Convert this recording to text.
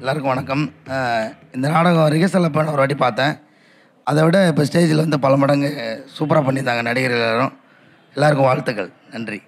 எல்லாருக்கும் வணக்கம் இந்த நாடகம் ரிஹர்சலில் போய் ஒரு வாட்டி பார்த்தேன் அதை விட இப்போ ஸ்டேஜில் வந்து பல மடங்கு சூப்பராக பண்ணியிருந்தாங்க நடிகர்கள் எல்லாரும் எல்லாருக்கும் வாழ்த்துக்கள் நன்றி